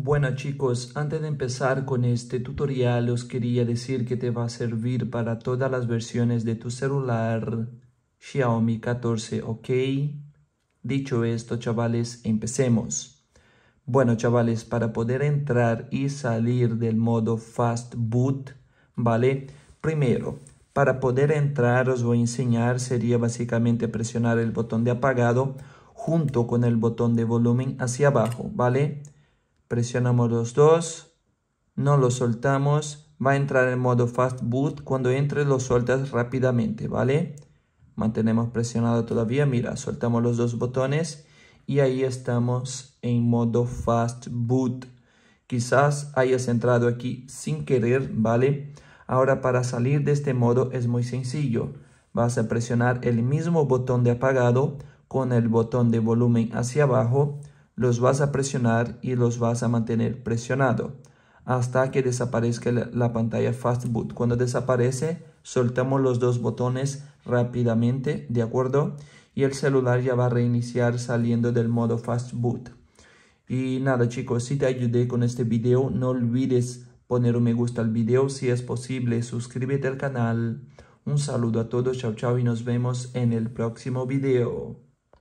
Bueno chicos, antes de empezar con este tutorial os quería decir que te va a servir para todas las versiones de tu celular Xiaomi 14, ¿ok? Dicho esto chavales, empecemos. Bueno chavales, para poder entrar y salir del modo Fast Boot, ¿vale? Primero, para poder entrar os voy a enseñar, sería básicamente presionar el botón de apagado junto con el botón de volumen hacia abajo, ¿vale? presionamos los dos, no los soltamos, va a entrar en modo fast boot, cuando entre lo sueltas rápidamente, ¿vale? Mantenemos presionado todavía, mira, soltamos los dos botones y ahí estamos en modo fast boot. Quizás hayas entrado aquí sin querer, ¿vale? Ahora para salir de este modo es muy sencillo. Vas a presionar el mismo botón de apagado con el botón de volumen hacia abajo los vas a presionar y los vas a mantener presionado hasta que desaparezca la pantalla Fastboot. Cuando desaparece, soltamos los dos botones rápidamente, ¿de acuerdo? Y el celular ya va a reiniciar saliendo del modo Fastboot. Y nada chicos, si te ayudé con este video, no olvides poner un me gusta al video si es posible, suscríbete al canal. Un saludo a todos, chao chao y nos vemos en el próximo video.